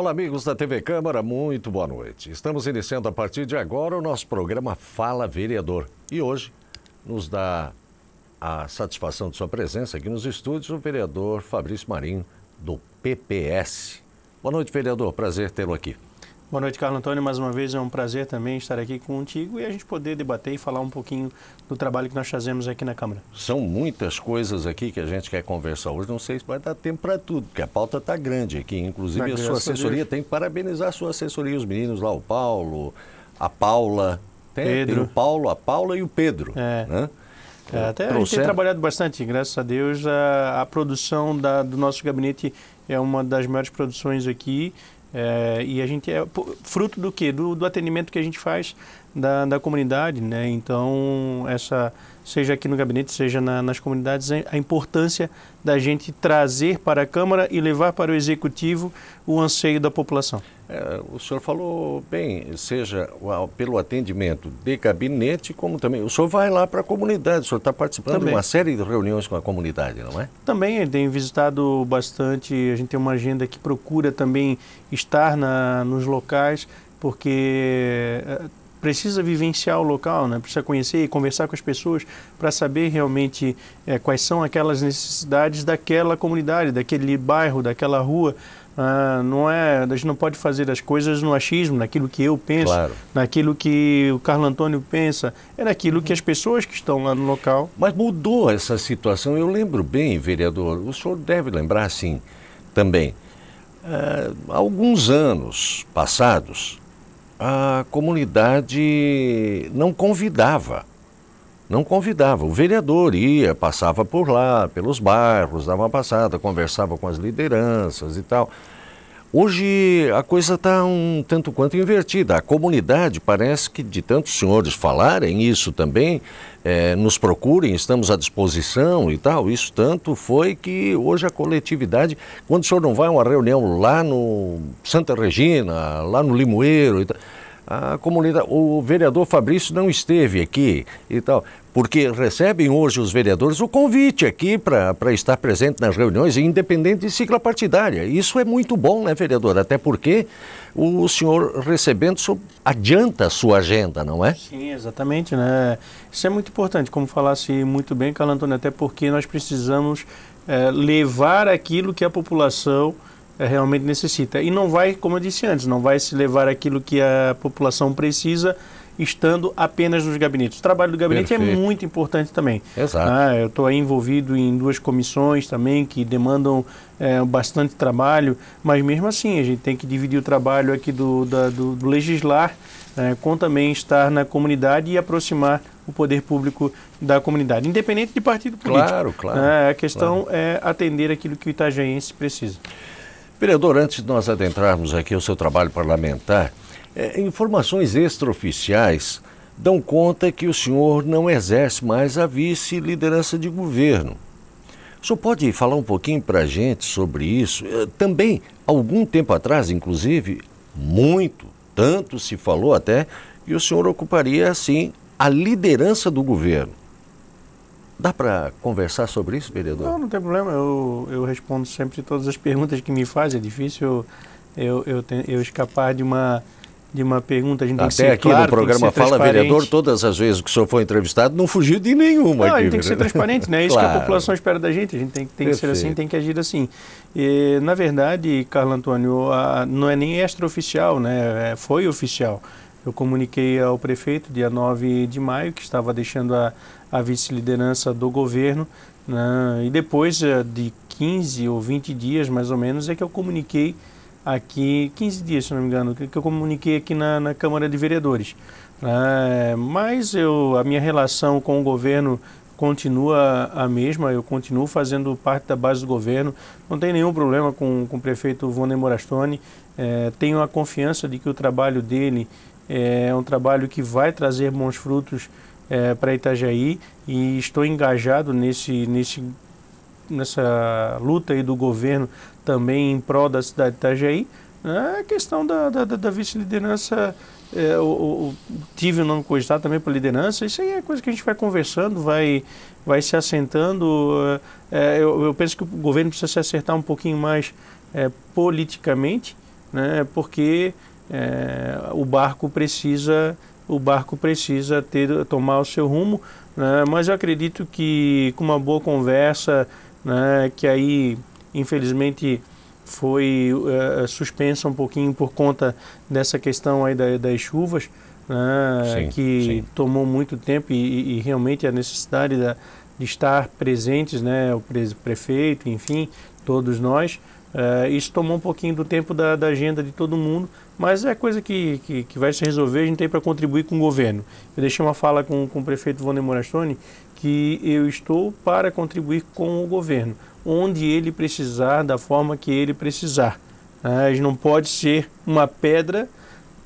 Olá, amigos da TV Câmara, muito boa noite. Estamos iniciando a partir de agora o nosso programa Fala Vereador. E hoje nos dá a satisfação de sua presença aqui nos estúdios o vereador Fabrício Marinho, do PPS. Boa noite, vereador. Prazer tê-lo aqui. Boa noite, Carlos Antônio. Mais uma vez é um prazer também estar aqui contigo e a gente poder debater e falar um pouquinho do trabalho que nós fazemos aqui na Câmara. São muitas coisas aqui que a gente quer conversar hoje. Não sei se vai dar tempo para tudo, porque a pauta está grande aqui. Inclusive, na tá a sua assessoria tem que parabenizar a sua assessoria, os meninos lá, o Paulo, a Paula. Tem, Pedro. Tem o Paulo, a Paula e o Pedro. É. Né? É, até a gente tem trabalhado bastante, graças a Deus. A, a produção da, do nosso gabinete é uma das maiores produções aqui é, e a gente é fruto do quê? Do, do atendimento que a gente faz da, da comunidade, né? Então, essa, seja aqui no gabinete, seja na, nas comunidades, é a importância da gente trazer para a Câmara e levar para o Executivo o anseio da população. É, o senhor falou bem, seja pelo atendimento de gabinete, como também. O senhor vai lá para a comunidade, o senhor está participando também. de uma série de reuniões com a comunidade, não é? Também, tem visitado bastante, a gente tem uma agenda que procura também estar na, nos locais, porque eh, precisa vivenciar o local, né? precisa conhecer e conversar com as pessoas para saber realmente é, quais são aquelas necessidades daquela comunidade, daquele bairro, daquela rua. Ah, não é, a gente não pode fazer as coisas no achismo, naquilo que eu penso, claro. naquilo que o Carlos Antônio pensa, é naquilo que as pessoas que estão lá no local. Mas mudou essa situação. Eu lembro bem, vereador, o senhor deve lembrar, sim, também. Uh, alguns anos passados, a comunidade não convidava. Não convidava. O vereador ia, passava por lá, pelos bairros, dava uma passada, conversava com as lideranças e tal. Hoje a coisa está um tanto quanto invertida. A comunidade parece que de tantos senhores falarem isso também, é, nos procurem, estamos à disposição e tal. Isso tanto foi que hoje a coletividade, quando o senhor não vai a uma reunião lá no Santa Regina, lá no Limoeiro e tal a comunidade, o vereador Fabrício não esteve aqui e tal, porque recebem hoje os vereadores o convite aqui para estar presente nas reuniões, independente de sigla partidária. Isso é muito bom, né, vereador? Até porque o senhor recebendo adianta a sua agenda, não é? Sim, exatamente, né? Isso é muito importante, como falasse muito bem, Calantônio, até porque nós precisamos é, levar aquilo que a população é, realmente necessita. E não vai, como eu disse antes, não vai se levar aquilo que a população precisa estando apenas nos gabinetes. O trabalho do gabinete é Perfeito. é muito importante também. Exato. Ah, eu estou envolvido em duas comissões também que demandam é, bastante trabalho, mas mesmo assim a gente tem que dividir o trabalho aqui do, da, do, do legislar é, com também estar na comunidade e aproximar o poder público da comunidade, independente de partido político. Claro, claro. É, a questão claro. é atender aquilo que o itajaense precisa. Vereador, antes de nós adentrarmos aqui o seu trabalho parlamentar, é, informações extraoficiais dão conta que o senhor não exerce mais a vice-liderança de governo. O senhor pode falar um pouquinho para a gente sobre isso? É, também, algum tempo atrás, inclusive, muito, tanto se falou até, que o senhor ocuparia, assim, a liderança do governo. Dá para conversar sobre isso, vereador? Não, não tem problema. Eu, eu respondo sempre todas as perguntas que me fazem. É difícil eu, eu, eu, eu escapar de uma, de uma pergunta. A gente Até tem que ser aqui claro, no programa Fala Vereador, todas as vezes que o senhor foi entrevistado, não fugiu de nenhuma. Não, aqui, a gente tem que ser transparente, né? É isso claro. que a população espera da gente. A gente tem, tem que ser assim, tem que agir assim. E, na verdade, Carlos Antônio, a, não é nem extraoficial, né? É, foi oficial. Eu comuniquei ao prefeito, dia 9 de maio, que estava deixando a a vice-liderança do governo. Né? E depois eh, de 15 ou 20 dias, mais ou menos, é que eu comuniquei aqui, 15 dias, se não me engano, que eu comuniquei aqui na, na Câmara de Vereadores. Né? Mas eu, a minha relação com o governo continua a mesma, eu continuo fazendo parte da base do governo, não tem nenhum problema com, com o prefeito Vone Morastone, eh, é, tenho a confiança de que o trabalho dele eh, é um trabalho que vai trazer bons frutos é, para Itajaí e estou engajado nesse, nesse, nessa luta aí do governo também em prol da cidade de Itajaí. É a questão da, da, da vice-liderança, é, o, tive o nome cogitado também para liderança, isso aí é coisa que a gente vai conversando, vai, vai se assentando. É, é, eu, eu, penso que o governo precisa se acertar um pouquinho mais é, politicamente, né, porque é, o barco precisa o barco precisa ter, tomar o seu rumo. Né? Mas eu acredito que com uma boa conversa, né, que aí infelizmente foi uh, suspensa um pouquinho por conta dessa questão aí da, das chuvas, né, sim, que sim. tomou muito tempo e, e, realmente a necessidade da, de estar presentes, né, o prefeito, enfim, todos nós. É, isso tomou um pouquinho do tempo da, da, agenda de todo mundo, mas é coisa que, que, que vai se resolver, a gente tem para contribuir com o governo. Eu deixei uma fala com, com o prefeito Vone Morastone que eu estou para contribuir com o governo, onde ele precisar, da forma que ele precisar. Né? A gente não pode ser uma pedra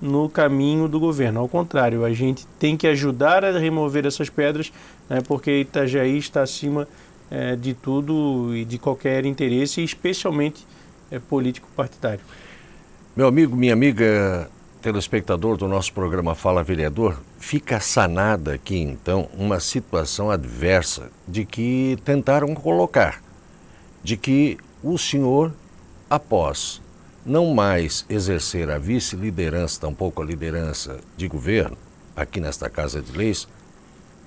no caminho do governo. Ao contrário, a gente tem que ajudar a remover essas pedras, né, porque Itajaí está acima é, de tudo e de qualquer interesse, especialmente é, político partidário. Meu amigo, minha amiga telespectador do nosso programa Fala Vereador, fica sanada aqui então uma situação adversa de que tentaram colocar, de que o senhor, após não mais exercer a vice-liderança, tampouco a liderança de governo, aqui nesta Casa de Leis,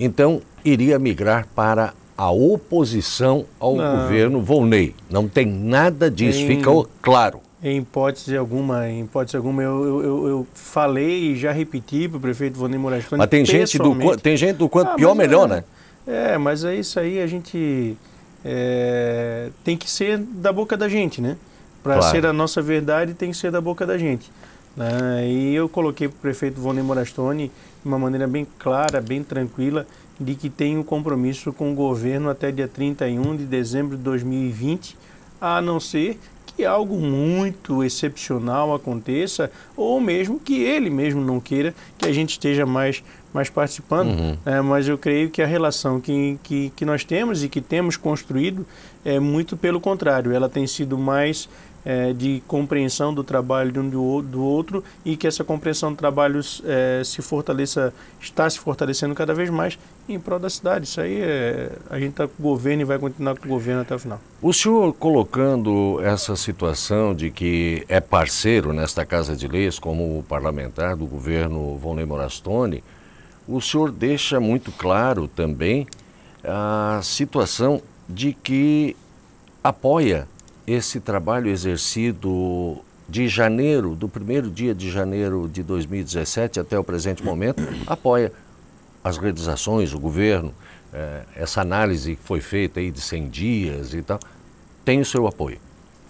então iria migrar para a oposição ao não. governo Volney. Não tem nada disso, em, fica claro. Em hipótese alguma, em hipótese alguma, eu, eu, eu falei e já repeti para o prefeito Volney Moraes Mas tem gente, do, tem gente do quanto ah, pior, mas, é melhor, né? É, mas é isso aí, a gente é, tem que ser da boca da gente, né? Para claro. ser a nossa verdade, tem que ser da boca da gente. Né? E eu coloquei para o prefeito Volney Morastone de uma maneira bem clara, bem tranquila, de que tem um compromisso com o governo até dia 31 de dezembro de 2020, a não ser que algo muito excepcional aconteça ou mesmo que ele mesmo não queira que a gente esteja mais, mais participando. Uhum. É, mas eu creio que a relação que, que, que nós temos e que temos construído é muito pelo contrário, ela tem sido mais é, de compreensão do trabalho de um do, do outro e que essa compreensão do trabalho é, se fortaleça, está se fortalecendo cada vez mais em prol da cidade. Isso aí é, a gente está com o governo e vai continuar com o governo até o final. O senhor colocando essa situação de que é parceiro nesta Casa de Leis como parlamentar do governo Vonley Morastone, o senhor deixa muito claro também a situação de que apoia esse trabalho exercido de janeiro, do primeiro dia de janeiro de 2017 até o presente momento, apoia as realizações ações, o governo, eh, essa análise que foi feita aí de 100 dias e tal, tem o seu apoio?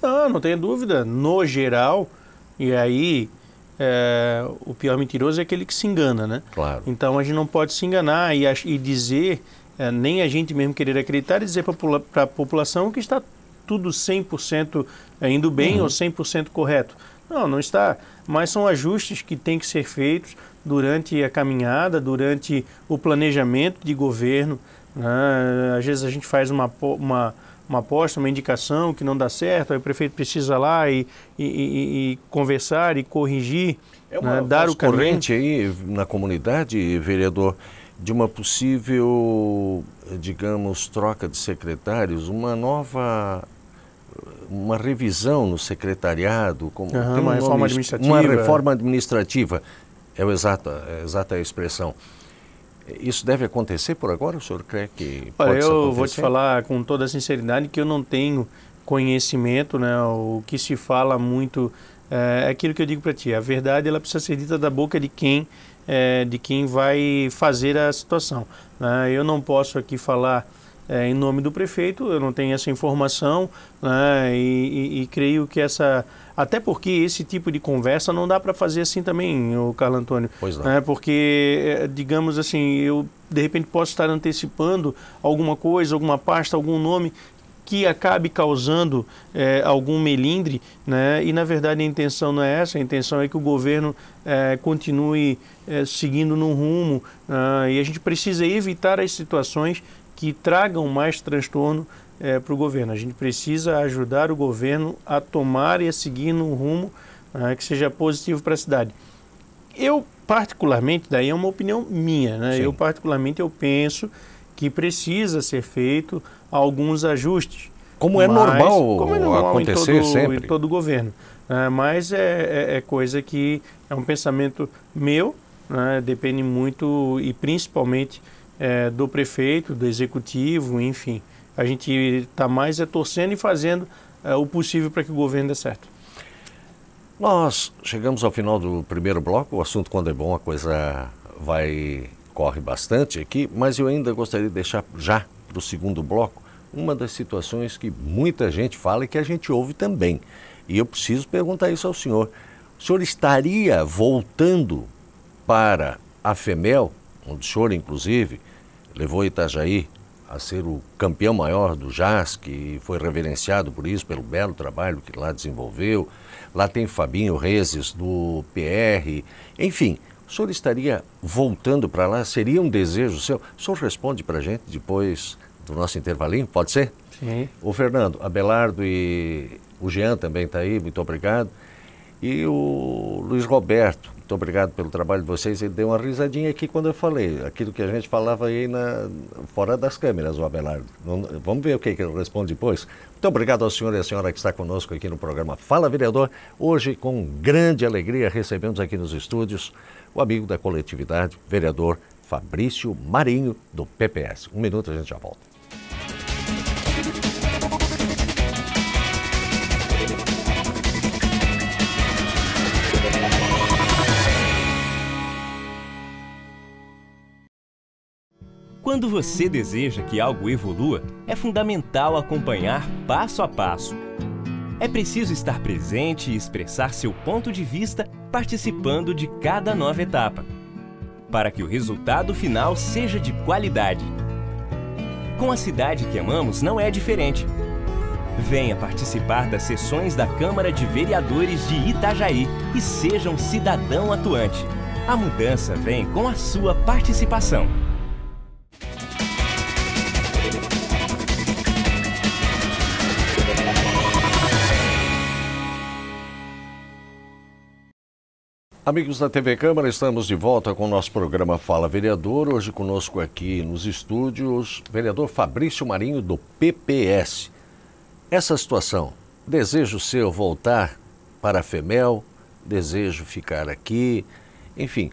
Não, não tenho dúvida. No geral, e aí é, o pior mentiroso é aquele que se engana, né? Claro. Então a gente não pode se enganar e, e dizer, é, nem a gente mesmo querer acreditar e dizer para a população que está tudo 100% eh, indo bem uhum. ou 100% correto. Não, não está. Mas são ajustes que têm que ser feitos durante a caminhada, durante o planejamento de governo. Né? Às vezes a gente faz uma, uma, uma aposta, uma indicação que não dá certo, aí o prefeito precisa lá e, e, e, e conversar e corrigir, é né? uma, né? dar o caminho. corrente aí na comunidade, vereador, de uma possível, digamos, troca de secretários, uma nova uma revisão no secretariado, como uhum, uma, reforma administrativa. uma reforma administrativa. É, o exato, é a exata expressão. Isso deve acontecer por agora? O senhor crê que Olha, pode Eu vou te falar com toda sinceridade que eu não tenho conhecimento, né? o que se fala muito eh, é aquilo que eu digo para ti, a verdade ela precisa ser dita da boca de quem é, de quem vai fazer a situação. Né? Eu não posso aqui falar é, em nome do prefeito, eu não tenho essa informação né, e, e, e, creio que essa. Até porque esse tipo de conversa não dá para fazer assim também, o Carlos Antônio. Pois não. Né, é, porque, digamos assim, eu de repente posso estar antecipando alguma coisa, alguma pasta, algum nome que acabe causando é, algum melindre, né? e na verdade a intenção não é essa, a intenção é que o governo é, continue é, seguindo no rumo, né, e a gente precisa evitar as situações que tragam mais transtorno é, para o governo. A gente precisa ajudar o governo a tomar e a seguir num rumo né, que seja positivo para a cidade. Eu, particularmente, daí é uma opinião minha, né? eu particularmente eu penso que precisa ser feito alguns ajustes. Como é, normal, como é normal acontecer em todo, sempre. Em todo o governo. Né, é, mas é, é, coisa que é um pensamento meu, né? depende muito e principalmente é, do prefeito, do executivo, enfim. A gente está mais é torcendo e fazendo é, o possível para que o governo dê certo. Nós chegamos ao final do primeiro bloco. O assunto, quando é bom, a coisa vai corre bastante aqui, mas eu ainda gostaria de deixar já para o segundo bloco uma das situações que muita gente fala e que a gente ouve também. E eu preciso perguntar isso ao senhor. O senhor estaria voltando para a FEMEL onde o senhor, inclusive, levou Itajaí a ser o campeão maior do JASC e foi reverenciado por isso, pelo belo trabalho que lá desenvolveu. Lá tem Fabinho Rezes do PR. Enfim, o senhor estaria voltando para lá? Seria um desejo seu? O senhor responde para a gente depois do nosso intervalinho, pode ser? Sim. O Fernando, Abelardo e o Jean também está aí, muito obrigado. E o Luiz Roberto, muito obrigado pelo trabalho de vocês. Ele deu uma risadinha aqui quando eu falei, aquilo que a gente falava aí na, fora das câmeras, o Abelardo. Vamos ver o que, ele responde depois. Muito obrigado ao senhor e à senhora que está conosco aqui no programa Fala Vereador. Hoje, com grande alegria, recebemos aqui nos estúdios o amigo da coletividade, vereador Fabrício Marinho, do PPS. Um minuto, a gente já volta. Quando você deseja que algo evolua, é fundamental acompanhar passo a passo. É preciso estar presente e expressar seu ponto de vista participando de cada nova etapa, para que o resultado final seja de qualidade. Com a cidade que amamos não é diferente. Venha participar das sessões da Câmara de Vereadores de Itajaí e seja um cidadão atuante. A mudança vem com a sua participação. Amigos da TV Câmara, estamos de volta com o nosso programa Fala Vereador. Hoje conosco aqui nos estúdios, vereador Fabrício Marinho, do PPS. Essa situação, desejo seu voltar para a FEMEL, desejo ficar aqui, enfim,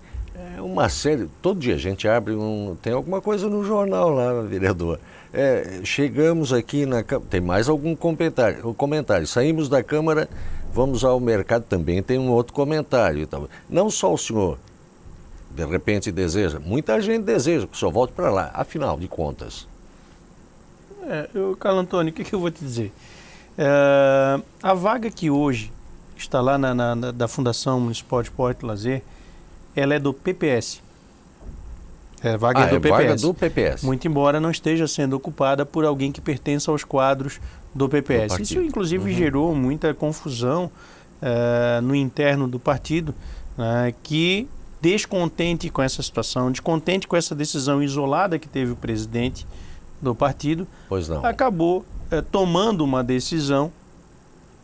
é uma série. Todo dia a gente abre um. Tem alguma coisa no jornal lá, vereador. É, chegamos aqui na Tem mais algum comentário, comentário. Saímos da Câmara vamos ao mercado também, tem um outro comentário. Então. Não só o senhor, de repente, deseja, muita gente deseja que o senhor volte para lá, afinal de contas. É, eu, Carlos Antônio, o que, que, eu vou te dizer? É, a vaga que hoje está lá na, na, na da Fundação Municipal de Porto e Lazer, ela é do PPS, é vaga, ah, do, é PPS. vaga do PPS. Muito embora não esteja sendo ocupada por alguém que pertença aos quadros do PPS. Do Isso, inclusive, uhum. gerou muita confusão uh, no interno do partido, uh, que descontente com essa situação, descontente com essa decisão isolada que teve o presidente do partido, acabou uh, tomando uma decisão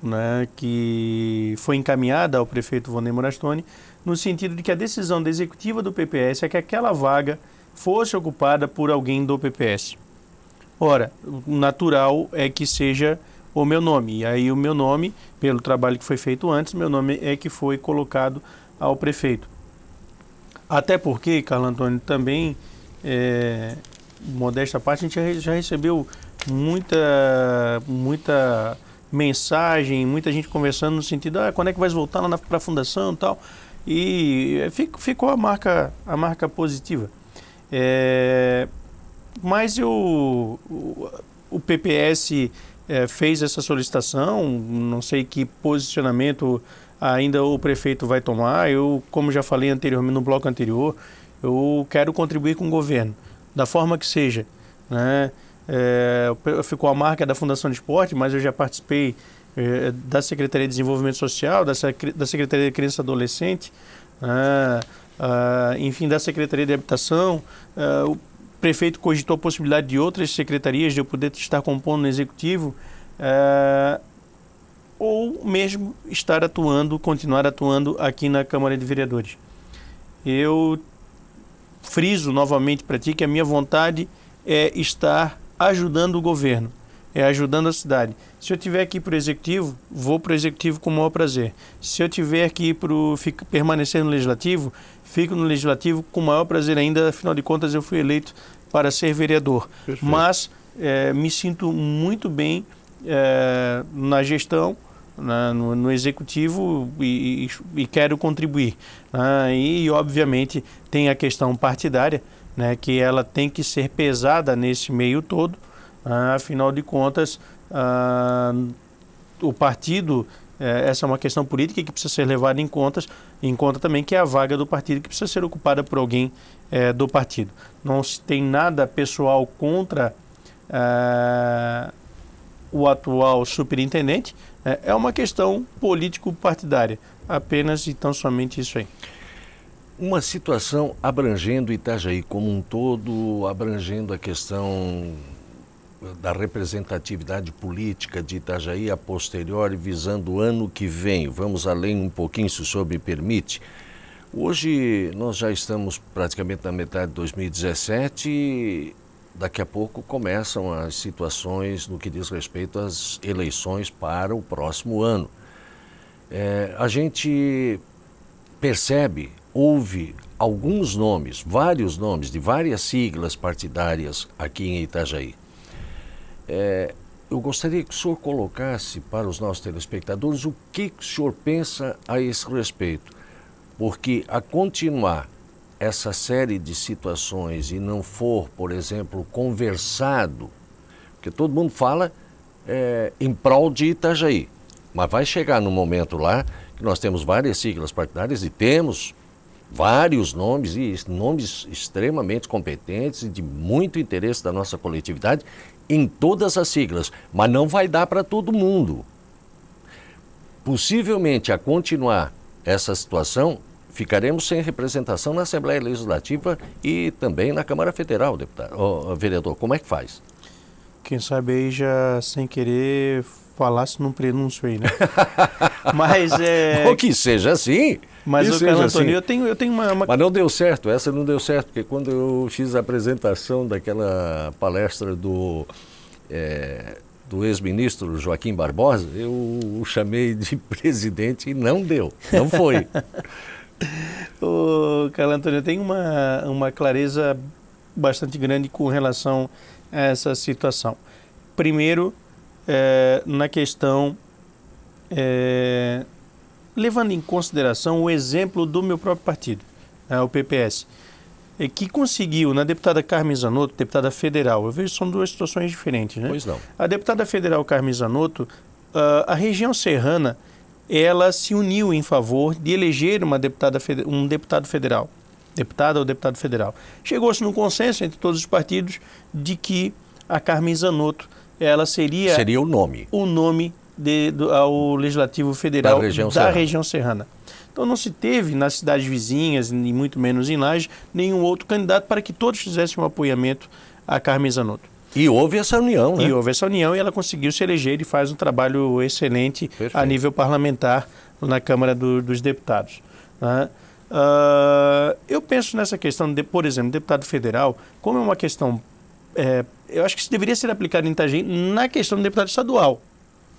né, que foi encaminhada ao prefeito Vonei Morastone, no sentido de que a decisão da executiva do PPS é que aquela vaga fosse ocupada por alguém do PPS. Ora, o natural é que seja o meu nome. E aí o meu nome, pelo trabalho que foi feito antes, meu nome é que foi colocado ao prefeito. Até porque, Carlos Antônio, também, é, modesta parte, a gente já recebeu muita, muita mensagem, muita gente conversando no sentido, ah, quando é que vai voltar lá para a fundação e tal. E ficou a marca, a marca positiva. É, mas o o PPS é, fez essa solicitação, não sei que posicionamento ainda o prefeito vai tomar. Eu, como já falei anteriormente no bloco anterior, eu quero contribuir com o governo, da forma que seja. Né? É, ficou a marca da Fundação de Esporte, mas eu já participei é, da Secretaria de Desenvolvimento Social, da, da Secretaria de Criança e Adolescente, né, ah, enfim, da Secretaria de Habitação. Ah, o prefeito cogitou a possibilidade de outras secretarias de eu poder estar compondo no Executivo ah, ou mesmo estar atuando, continuar atuando aqui na Câmara de Vereadores. Eu friso novamente para ti que a minha vontade é estar ajudando o governo é, ajudando a cidade. Se eu tiver que ir para o executivo, vou para o executivo com o maior prazer. Se eu tiver que ir pro, permanecer no legislativo, fico no legislativo com o maior prazer ainda, afinal de contas eu fui eleito para ser vereador. Perfeito. Mas é, me sinto muito bem é, na gestão, na, né, no, no, executivo e, e, e quero contribuir. Ah, e, obviamente, tem a questão partidária, né, que ela tem que ser pesada nesse meio todo ah, afinal de contas, ah, o partido, eh, essa é uma questão política que precisa ser levada em conta, em conta também que é a vaga do partido que precisa ser ocupada por alguém eh, do partido. Não se tem nada pessoal contra ah, o atual superintendente, eh, é uma questão político-partidária. Apenas e tão somente isso aí uma situação abrangendo Itajaí como um todo, abrangendo a questão da representatividade política de Itajaí a posteriori, visando o ano que vem. Vamos além um pouquinho, se o senhor me permite. Hoje nós já estamos praticamente na metade de 2017 e daqui a pouco começam as situações no que diz respeito às eleições para o próximo ano. É, a gente percebe, houve alguns nomes, vários nomes de várias siglas partidárias aqui em Itajaí. É, eu gostaria que o senhor colocasse para os nossos telespectadores o que, o senhor pensa a esse respeito. Porque a continuar essa série de situações e não for, por exemplo, conversado, porque todo mundo fala é, em prol de Itajaí, mas vai chegar num momento lá que nós temos várias siglas partidárias e temos vários nomes e nomes extremamente competentes e de muito interesse da nossa coletividade em todas as siglas, mas não vai dar para todo mundo. Possivelmente, a continuar essa situação, ficaremos sem representação na Assembleia Legislativa e também na Câmara Federal, deputado, oh, vereador. Como é que faz? Quem sabe aí já sem querer falasse, não aí né? Mas é. ou que seja assim. Mas o Carlos Antônio, assim. eu tenho, eu tenho uma, uma, Mas não deu certo, essa não deu certo, porque quando eu fiz a apresentação daquela palestra do. É, do ex-ministro Joaquim Barbosa, eu o chamei de presidente e não deu, não foi. o Carlos Antônio, tem uma, uma clareza bastante grande com relação a essa situação. Primeiro, é, na questão, é, levando em consideração o exemplo do meu próprio partido, né, o PPS, é, que conseguiu, na deputada Carmen Zanotto, deputada federal, eu vejo que são duas situações diferentes, né? Pois não. A deputada federal Carmen Zanotto, a, ah, a região serrana, ela se uniu em favor de eleger uma deputada, um deputado federal deputada ou deputado federal. Chegou-se num consenso entre todos os partidos de que a Carmen Zanotto ela seria... Seria o nome. O nome de, do, ao Legislativo Federal da, região, da serrana. região serrana. Então não se teve nas cidades vizinhas, e muito menos em Laje, nenhum outro candidato para que todos fizessem um apoiamento a Carmen Zanotto. E houve essa união, né? E houve essa união e ela conseguiu se eleger e faz um trabalho excelente Perfeito. a nível parlamentar na Câmara do, dos Deputados. Né? Uh, eu penso nessa questão, de, por exemplo, deputado federal, como é uma questão é, eu acho que isso deveria ser aplicado em Itagem na questão do deputado estadual.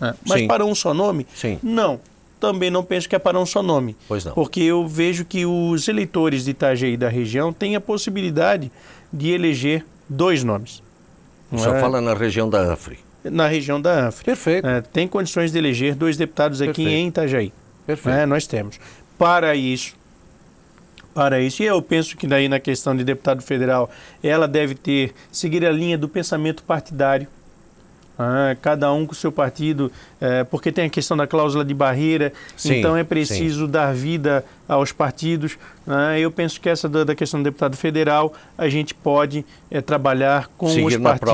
É, Mas sim. para um só nome? Sim. Não. Também não penso que é para um só nome. Pois não. Porque eu vejo que os eleitores de Itajaí da região têm a possibilidade de eleger dois nomes. Só é? fala na região da Anfre. Na região da Anfre. Perfeito. É, tem condições de eleger dois deputados aqui Perfeito. em Itajaí. Perfeito. É, nós temos. Para isso, para isso. E eu penso que daí na questão de deputado federal, ela deve ter seguir a linha do pensamento partidário. Ah, cada um com o seu partido, é, porque tem a questão da cláusula de barreira, sim, então é preciso sim. dar vida aos partidos. Ah, eu penso que essa da, questão do deputado federal, a gente pode é, trabalhar com seguindo os partidos.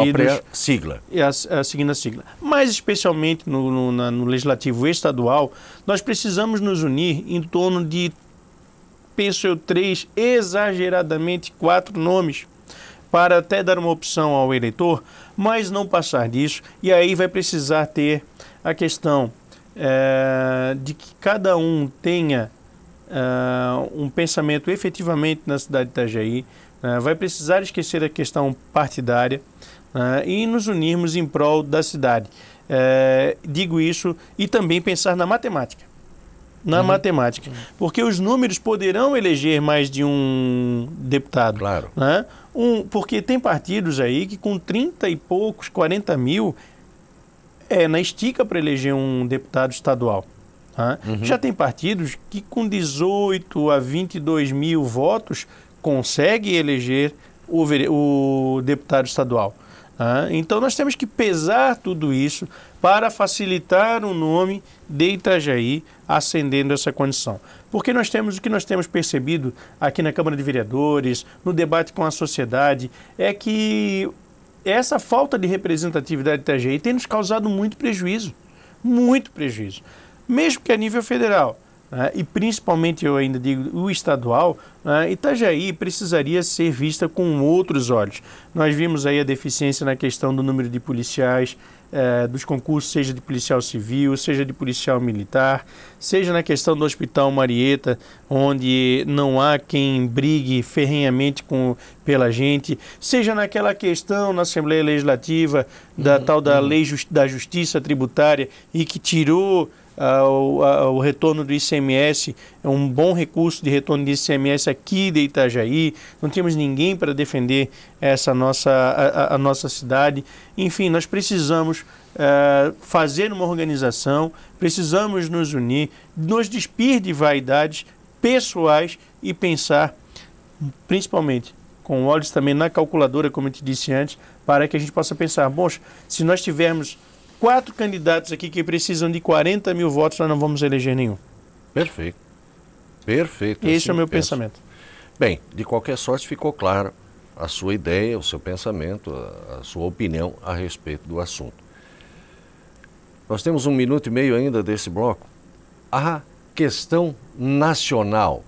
Seguindo a própria sigla. A, a, eh, seguindo a sigla. Mas, especialmente no, no, na, no legislativo estadual, nós precisamos nos unir em torno de Pensou três exageradamente quatro nomes para até dar uma opção ao eleitor, mas não passar disso. E aí vai precisar ter a questão é, de que cada um tenha é, um pensamento efetivamente na cidade de Itajaí, é, vai precisar esquecer a questão partidária né? e nos unirmos em prol da cidade. Eh, digo isso e também pensar na matemática na uhum. matemática. Porque os números poderão eleger mais de um deputado. Claro. Né? Um, porque tem partidos aí que com 30 e poucos, 40 mil, é na estica para eleger um deputado estadual. Né? Uhum. Já tem partidos que com 18 a 22 mil votos consegue eleger o, o deputado estadual. Ah, então nós temos que pesar tudo isso para facilitar o nome de Itajaí ascendendo essa condição. Porque nós temos o que nós temos percebido aqui na Câmara de Vereadores, no debate com a sociedade, é que essa falta de representatividade de Itajaí tem nos causado muito prejuízo, muito prejuízo, mesmo que a nível federal. Né? e principalmente eu ainda digo o estadual, né? Itajaí precisaria ser vista com outros olhos. Nós vimos aí a deficiência na questão do número de policiais, eh, dos concursos, seja de policial civil, seja de policial militar, seja na questão do Hospital Marieta, onde não há quem brigue ferrenhamente com, pela gente, seja naquela questão na Assembleia Legislativa da uhum, tal da uhum. lei just, da justiça tributária e que tirou Uh, o, a, o, retorno do ICMS é um bom recurso de retorno de ICMS aqui de Itajaí. Não temos ninguém para defender essa nossa, a, a, nossa cidade. Enfim, nós precisamos uh, fazer uma organização, precisamos nos unir, nos despir de vaidades pessoais e pensar, principalmente, com olhos também na calculadora, como eu te disse antes, para que a gente possa pensar, bom, se nós tivermos quatro candidatos aqui que precisam de 40 mil votos, nós não vamos eleger nenhum. Perfeito. Perfeito. Esse assim é o meu pensamento. Bem, de qualquer sorte ficou clara a sua ideia, o seu pensamento, a, a sua opinião a respeito do assunto. Nós temos um minuto e meio ainda desse bloco. A questão nacional.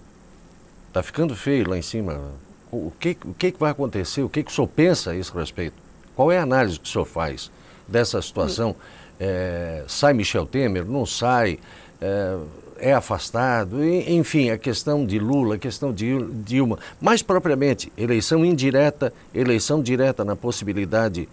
Está ficando feio lá em cima. O que, o que vai acontecer? O que, que o senhor pensa a esse respeito? Qual é a análise que o senhor faz dessa situação. É, sai Michel Temer, não sai, é, é, afastado, enfim, a questão de Lula, a questão de Dilma, mais propriamente, eleição indireta, eleição direta na possibilidade,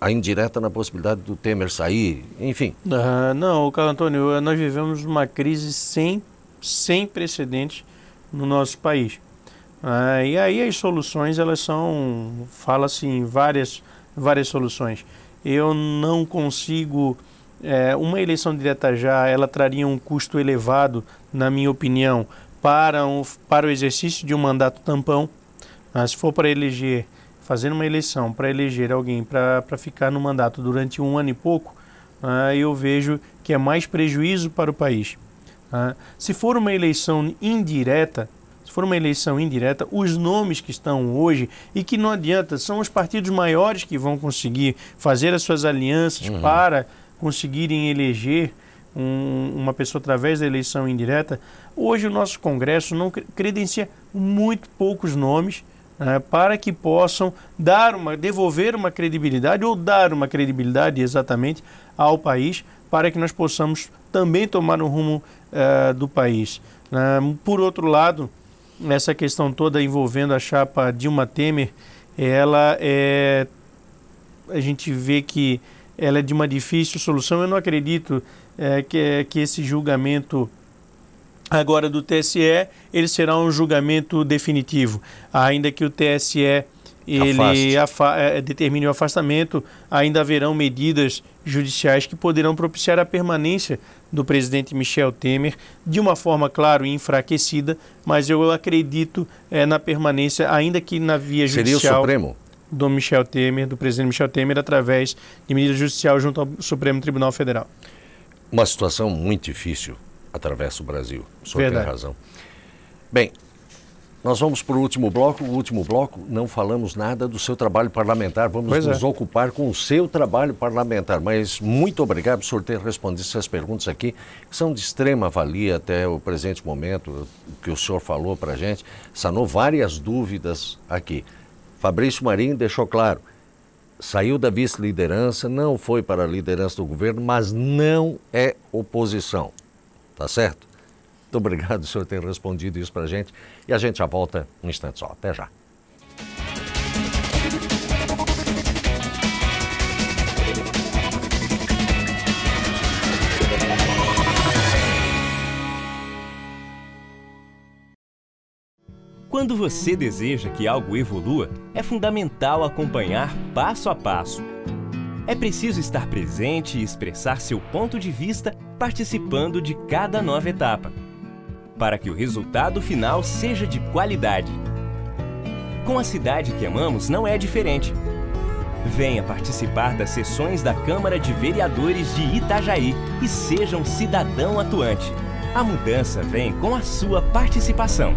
a indireta na possibilidade do Temer sair, enfim. Ah, não, Carlos Antônio, eh, nós vivemos uma crise sem, sem precedentes no nosso país. Ah, e aí as soluções, elas são, fala-se em várias, várias soluções eu não consigo. É, uma eleição direta já ela traria um custo elevado, na minha opinião, para, um, para o exercício de um mandato tampão. Mas se for para eleger, fazer uma eleição para eleger alguém para ficar no mandato durante um ano e pouco, ah, eu vejo que é mais prejuízo para o país. Ah, se for uma eleição indireta, for uma eleição indireta, os nomes que estão hoje e que não adianta, são os partidos maiores que vão conseguir fazer as suas alianças uhum. para conseguirem eleger um, uma pessoa através da eleição indireta. Hoje o nosso Congresso não credencia muito poucos nomes. Né, para que possam dar uma, devolver uma credibilidade ou dar uma credibilidade exatamente ao país, para que nós possamos também tomar o rumo uh, do país. Uh, por outro lado, essa questão toda envolvendo a chapa Dilma Temer, ela é a gente vê que ela é de uma difícil solução. Eu não acredito é, que, é, que esse julgamento agora do TSE ele será um julgamento definitivo, ainda que o TSE ele afa é, determine o afastamento, ainda haverão medidas judiciais que poderão propiciar a permanência do presidente Michel Temer, de uma forma, claro, enfraquecida, mas eu acredito é, na permanência, ainda que na via judicial. Seria o Supremo? Do Michel Temer, do presidente Michel Temer, através de medida judicial junto ao Supremo Tribunal Federal. Uma situação muito difícil atravessa o Brasil. O senhor Verdade. tem razão. Bem, nós vamos para o último bloco. O último bloco, não falamos nada do seu trabalho parlamentar. Vamos pois nos é. ocupar com o seu trabalho parlamentar. Mas muito obrigado por ter respondido essas perguntas aqui, que são de extrema valia até o presente momento, que o senhor falou para a gente. Sanou várias dúvidas aqui. Fabrício Marinho deixou claro, saiu da vice-liderança, não foi para a liderança do governo, mas não é oposição. Tá certo? Muito obrigado, senhor, ter respondido isso para a gente. E a gente já volta um instante só. Até já. Quando você deseja que algo evolua, é fundamental acompanhar passo a passo. É preciso estar presente e expressar seu ponto de vista participando de cada nova etapa para que o resultado final seja de qualidade. Com a cidade que amamos não é diferente. Venha participar das sessões da Câmara de Vereadores de Itajaí e seja um cidadão atuante. A mudança vem com a sua participação.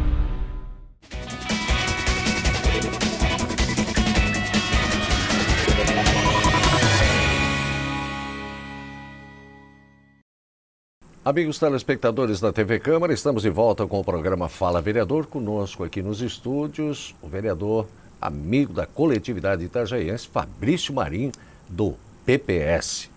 Amigos telespectadores da TV Câmara, estamos de volta com o programa Fala Vereador. Conosco aqui nos estúdios, o vereador, amigo da coletividade itajaiense, Fabrício Marim, do PPS.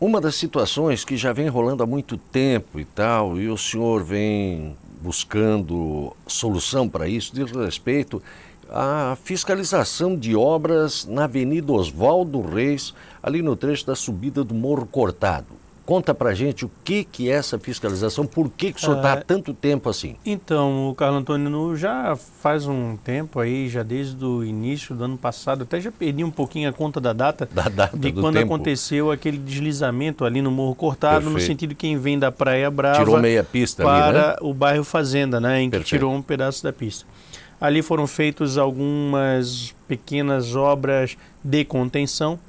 Uma das situações que já vem rolando há muito tempo e tal, e o senhor vem buscando solução para isso, diz respeito à fiscalização de obras na Avenida Oswaldo Reis, ali no trecho da subida do Morro Cortado. Conta para gente o que, que é essa fiscalização, por que, que o senhor está é. tanto tempo assim? Então, o Carlos Antônio, já faz um tempo aí, já desde o início do ano passado, até já perdi um pouquinho a conta da data, da data de quando tempo. aconteceu aquele deslizamento ali no Morro Cortado, Perfeito. no sentido quem vem da Praia Brava tirou meia pista para ali, né? o bairro Fazenda, né, em que tirou um pedaço da pista. Ali foram feitas algumas pequenas obras de contenção,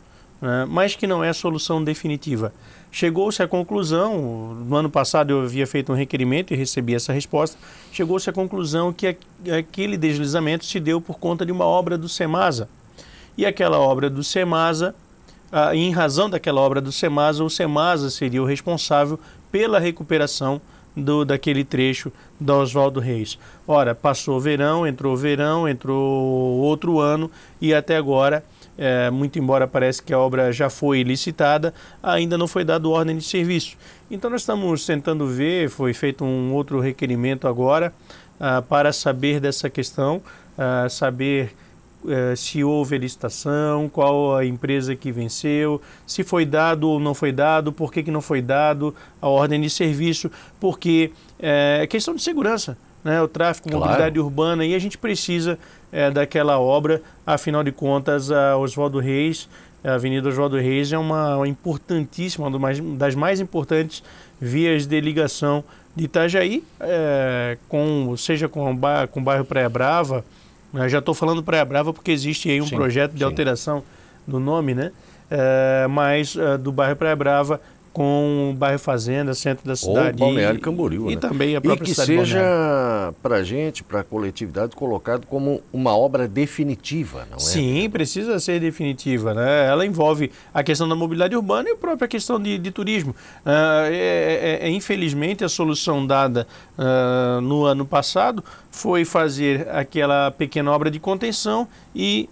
né, mas que não é a solução definitiva. Chegou-se à conclusão, no ano passado eu havia feito um requerimento e recebi essa resposta, chegou-se à conclusão que aquele deslizamento se deu por conta de uma obra do SEMASA. E aquela obra do SEMASA, em razão daquela obra do SEMASA, o SEMASA seria o responsável pela recuperação do, daquele trecho do Oswaldo Reis. Ora, passou o verão, entrou o verão, entrou outro ano e até agora é, muito embora parece que a obra já foi licitada, ainda não foi dado ordem de serviço. Então nós estamos tentando ver, foi feito um outro requerimento agora ah, para saber dessa questão, ah, saber eh, se houve licitação, qual a empresa que venceu, se foi dado ou não foi dado, por que, que não foi dado a ordem de serviço, porque eh, é questão de segurança. Né, o tráfego, claro. mobilidade urbana, e a gente precisa é, daquela obra. Afinal de contas, a Oswaldo Reis, a Avenida Oswaldo Reis é uma, importantíssima, uma das mais importantes vias de ligação de Itajaí, é, com, seja com, com o bairro Praia Brava, né? já estou falando Praia Brava porque existe aí um sim, projeto de sim. alteração do nome, né? É, mas é, do bairro Praia Brava com o bairro Fazenda, centro da cidade. Ou o Balneário e, Camboriú. E né? também a própria e que seja para a gente, para a coletividade, colocado como uma obra definitiva, não é? Sim, precisa ser definitiva. Né? Ela envolve a questão da mobilidade urbana e a própria questão de, de turismo. Uh, é, é, é, infelizmente, a solução dada uh, no ano passado foi fazer aquela pequena obra de contenção e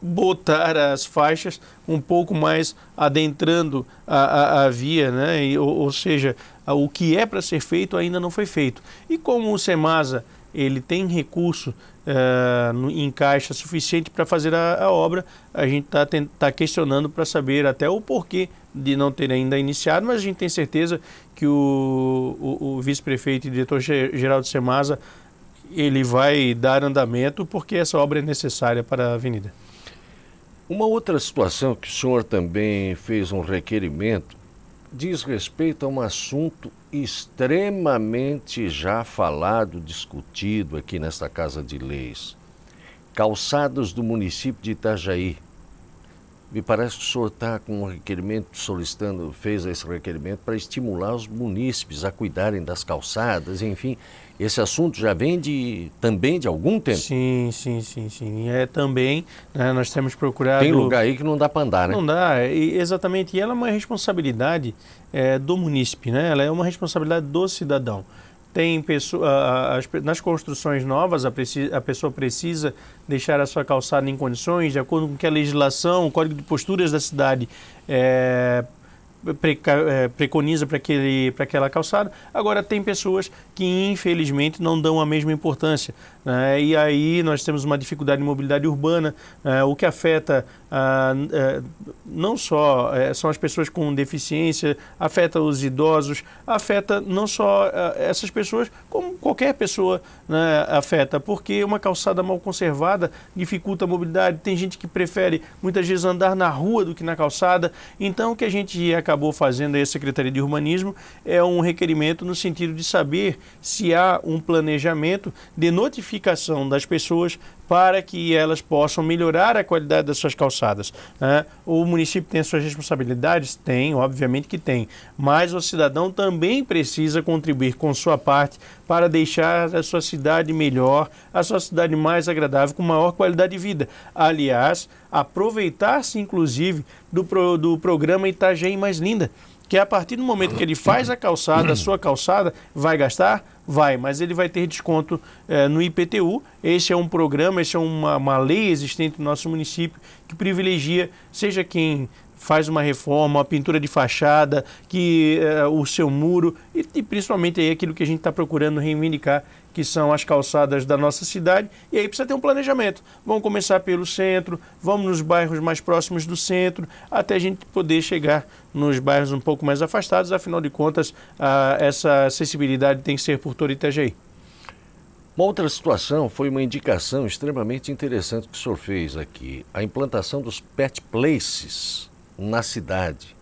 botar as faixas um pouco mais adentrando a, a, a via, né? E, ou, ou, seja, o que é para ser feito ainda não foi feito. E como o SEMASA ele tem recurso uh, no, em caixa suficiente para fazer a, a, obra, a gente está tá questionando para saber até o porquê de não ter ainda iniciado, mas a gente tem certeza que o, o, o vice-prefeito e diretor-geral do SEMASA ele vai dar andamento porque essa obra é necessária para a avenida. Uma outra situação que o senhor também fez um requerimento diz respeito a um assunto extremamente já falado, discutido aqui nesta Casa de Leis. Calçadas do município de Itajaí, me parece que o senhor está com um requerimento solicitando, fez esse requerimento para estimular os munícipes a cuidarem das calçadas, enfim. Esse assunto já vem de, também de algum tempo? Sim, sim, sim, sim. É também, né, nós temos procurado... Tem lugar aí que não dá para andar, né? Não dá, e, exatamente. E ela é uma responsabilidade é, do munícipe, né? Ela é uma responsabilidade do cidadão. Tem pessoas nas construções novas, a, pessoa precisa deixar a sua calçada em condições, de acordo com que a legislação, o Código de Posturas da cidade é, é preconiza para aquela calçada. Agora, tem pessoas que infelizmente não dão a mesma importância. Né? E aí nós temos uma dificuldade de mobilidade urbana, né? o que afeta ah, é, não só é, são as pessoas com deficiência, afeta os idosos, afeta não só ah, essas pessoas, como qualquer pessoa né, afeta, porque uma calçada mal conservada dificulta a mobilidade. Tem gente que prefere muitas vezes andar na rua do que na calçada. Então o que a gente acabou fazendo aí, a Secretaria de Urbanismo, é um requerimento no sentido de saber se há um planejamento de notificação das pessoas para que elas possam melhorar a qualidade das suas calçadas. Né? O município tem as suas responsabilidades? Tem, obviamente que tem. Mas o cidadão também precisa contribuir com sua parte para deixar a sua cidade melhor, a sua cidade mais agradável, com maior qualidade de vida. Aliás, aproveitar-se, inclusive, do, pro, do programa Itajaí Mais Linda que é a partir do momento que ele faz a calçada, a sua calçada, vai gastar? Vai, mas ele vai ter desconto eh, no IPTU. Esse é um programa, esse é uma, uma lei existente no nosso município que privilegia, seja quem faz uma reforma, uma pintura de fachada, que uh, o seu muro e, e principalmente aí aquilo que a gente está procurando reivindicar, que são as calçadas da nossa cidade. E aí precisa ter um planejamento. Vamos começar pelo centro, vamos nos bairros mais próximos do centro, até a gente poder chegar nos bairros um pouco mais afastados. Afinal de contas, uh, essa acessibilidade tem que ser por todo Itajaí. Uma outra situação foi uma indicação extremamente interessante que o senhor fez aqui, a implantação dos pet places na cidade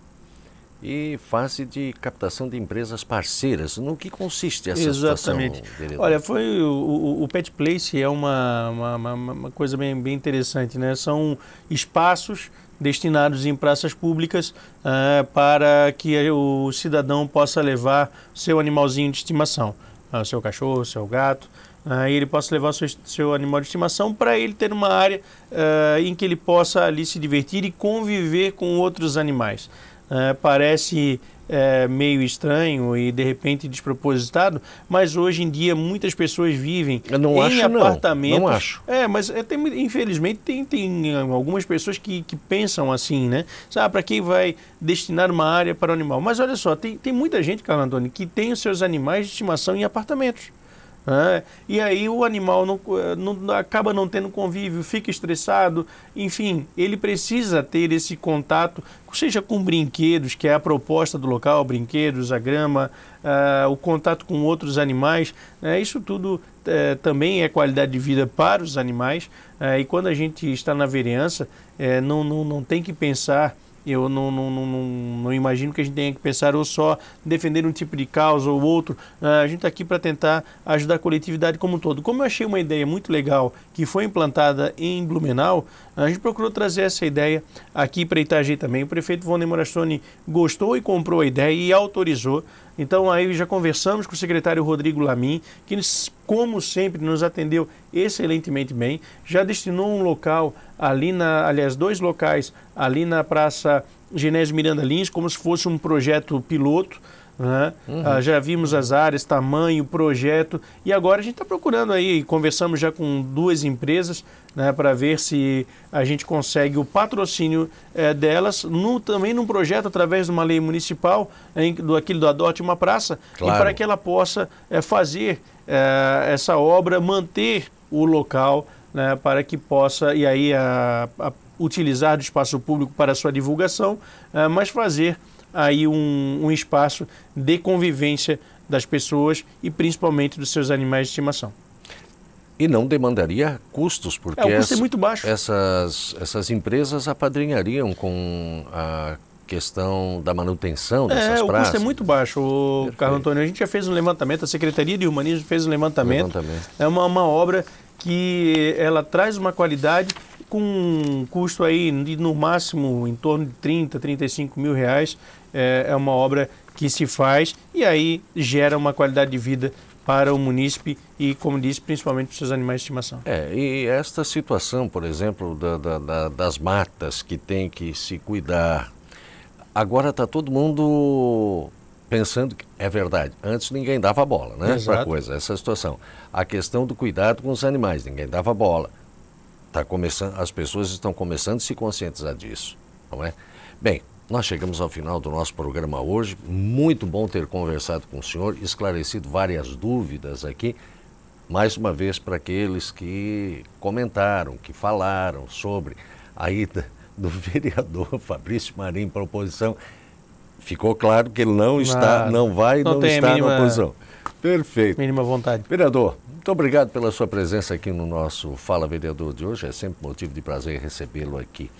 e fase de captação de empresas parceiras. No que consiste essa Exatamente. situação, Olha, foi o, o, o Pet Place é uma, uma, uma, coisa bem, bem interessante, né? São espaços destinados em praças públicas uh, para que o cidadão possa levar seu animalzinho de estimação, uh, seu cachorro, seu gato, Aí ele possa levar seu, seu animal de estimação para ele ter uma área uh, em que ele possa ali se divertir e conviver com outros animais. Uh, parece uh, meio estranho e de repente despropositado, mas hoje em dia muitas pessoas vivem Eu não em acho, apartamentos. Não, não acho. É, mas é, tem, infelizmente tem, tem algumas pessoas que, que pensam assim, né? Sabe, ah, para quem vai destinar uma área para o animal. Mas olha só, tem, tem muita gente, Carla Antônio, que tem os seus animais de estimação em apartamentos e aí o animal eh, não, não, acaba não tendo convívio, fica estressado, enfim, ele precisa ter esse contato, seja com brinquedos, que é a proposta do local, brinquedos, a grama, uh, o contato com outros animais, né, isso tudo uh, também é qualidade de vida para os animais. Uh, e quando a gente está na vereança, não, não, não tem que pensar eu não, não, não, não, imagino que a gente tenha que pensar ou só defender um tipo de causa ou outro. Ah, a gente está aqui para tentar ajudar a coletividade como um todo. Como eu achei uma ideia muito legal que foi implantada em Blumenau, a gente procurou trazer essa ideia aqui para Itagi também. O prefeito Vone Morastoni gostou e comprou a ideia e autorizou. Então aí já conversamos com o secretário Rodrigo Lamin, que como sempre nos atendeu excelentemente bem. Já destinou um local ali na, aliás, dois locais ali na Praça Genésio Miranda Lins, como se fosse um projeto piloto. Né? Uhum. Ah, já vimos as áreas, tamanho, projeto e agora a gente está procurando aí, conversamos já com duas empresas né, para ver se a gente consegue o patrocínio é, delas, no, também num projeto através de uma lei municipal, em, do aquilo do Adote uma Praça, claro. e para que ela possa é, fazer é, essa obra, manter o local, né, para que possa, e aí a, a utilizar do espaço público para sua divulgação, mas fazer aí um, um espaço de convivência das pessoas e principalmente dos seus animais de estimação. E não demandaria custos, é, porque é, custo essa, é essas, essas empresas apadrinhariam com a questão da manutenção é, dessas é, o praças. custo é muito baixo, o Carlos Antônio. A gente já fez um levantamento, a Secretaria de Humanismo fez um levantamento. levantamento. É uma, uma obra que ela traz uma qualidade com um custo aí de, no máximo em torno de 30, 35 mil reais. É, é uma obra que se faz e aí gera uma qualidade de vida para o munícipe e, como disse, principalmente para os seus animais de estimação. É, e esta situação, por exemplo, da, da, da, das matas que tem que se cuidar, agora está todo mundo pensando que é verdade. Antes ninguém dava bola, né? essa coisa, essa é situação. A questão do cuidado com os animais, ninguém dava bola. Tá começando, as pessoas estão começando a se conscientizar disso, não é? Bem, nós chegamos ao final do nosso programa hoje. Muito bom ter conversado com o senhor, esclarecido várias dúvidas aqui. Mais uma vez, para aqueles que comentaram, que falaram sobre a ida do vereador Fabrício Marim para a oposição, ficou claro que ele não está, não vai, não, não está mínima, na oposição. Perfeito. Mínima vontade. Vereador, muito obrigado pela sua presença aqui no nosso Fala Vereador de hoje. É sempre motivo de prazer recebê-lo aqui.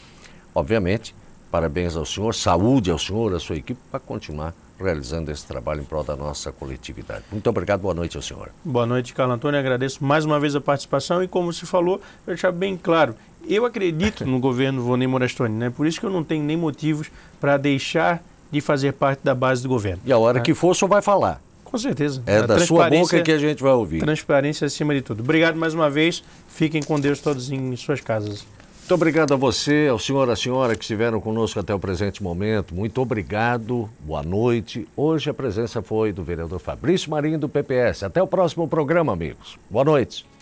Obviamente, Parabéns ao senhor, saúde ao senhor, à sua equipe, para continuar realizando esse trabalho em prol da nossa coletividade. Muito obrigado, boa noite ao senhor. Boa noite, Carlos Antônio. Agradeço mais uma vez a participação e, como se falou, vou deixar bem claro, eu acredito no governo Vonei Morastoni, né? por isso que eu não tenho nem motivos para deixar de fazer parte da base do governo. E a hora né? que tá? for, o senhor vai falar. Com certeza. É a da sua boca que a gente vai ouvir. Transparência acima de tudo. Obrigado mais uma vez. Fiquem com Deus todos em suas casas. Muito obrigado a você, ao senhor, à senhora que estiveram conosco até o presente momento. Muito obrigado, boa noite. Hoje a presença foi do vereador Fabrício Marinho, do PPS. Até o próximo programa, amigos. Boa noite.